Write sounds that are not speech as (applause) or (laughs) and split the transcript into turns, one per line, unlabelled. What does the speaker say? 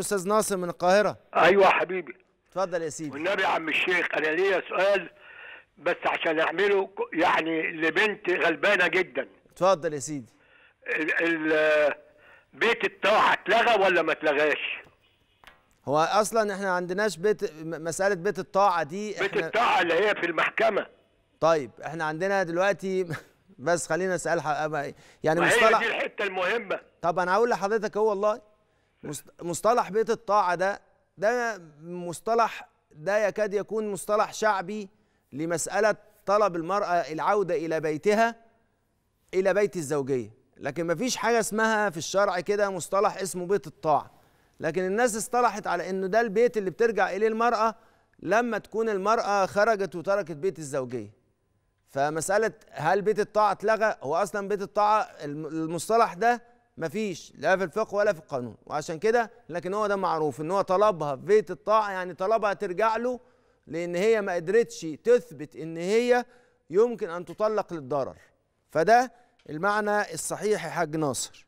استاذ ناصر من القاهره ايوه
حبيبي اتفضل يا سيدي والنبي يا عم الشيخ انا ليا سؤال بس عشان اعمله يعني لبنت غلبانه جدا اتفضل يا سيدي ال ال بيت الطاعه اتلغى ولا ما اتلغاش
هو اصلا احنا ما عندناش بيت مساله بيت الطاعه دي احنا بيت الطاعه اللي هي في المحكمه طيب احنا عندنا دلوقتي (laughs) بس خلينا اسال يعني مصطلح هي دي
الحته المهمه
طب انا هقول لحضرتك هو والله مصطلح بيت الطاعه ده ده مصطلح ده يكاد يكون مصطلح شعبي لمساله طلب المراه العوده الى بيتها الى بيت الزوجيه لكن مفيش حاجه اسمها في الشرع كده مصطلح اسمه بيت الطاعه لكن الناس اصطلحت على انه ده البيت اللي بترجع اليه المراه لما تكون المراه خرجت وتركت بيت الزوجيه فمساله هل بيت الطاعه اتلغى هو اصلا بيت الطاعه المصطلح ده مفيش لا في الفقه ولا في القانون وعشان كده لكن هو ده معروف ان هو طلبها في بيت الطاعه يعني طلبها ترجع له لان هي ما قدرتش تثبت ان هي يمكن ان تطلق للضرر فده المعنى الصحيح يا حاج ناصر